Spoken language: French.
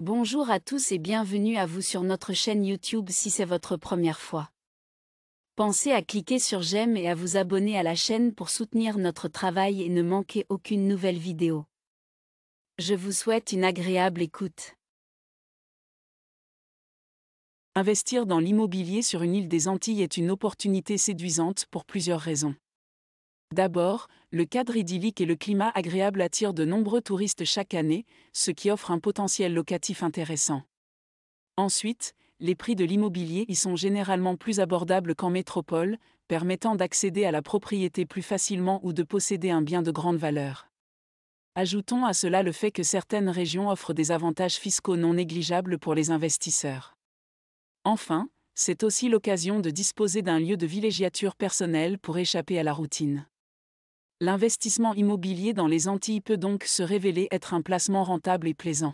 Bonjour à tous et bienvenue à vous sur notre chaîne YouTube si c'est votre première fois. Pensez à cliquer sur j'aime et à vous abonner à la chaîne pour soutenir notre travail et ne manquer aucune nouvelle vidéo. Je vous souhaite une agréable écoute. Investir dans l'immobilier sur une île des Antilles est une opportunité séduisante pour plusieurs raisons. D'abord, le cadre idyllique et le climat agréable attirent de nombreux touristes chaque année, ce qui offre un potentiel locatif intéressant. Ensuite, les prix de l'immobilier y sont généralement plus abordables qu'en métropole, permettant d'accéder à la propriété plus facilement ou de posséder un bien de grande valeur. Ajoutons à cela le fait que certaines régions offrent des avantages fiscaux non négligeables pour les investisseurs. Enfin, c'est aussi l'occasion de disposer d'un lieu de villégiature personnelle pour échapper à la routine. L'investissement immobilier dans les Antilles peut donc se révéler être un placement rentable et plaisant.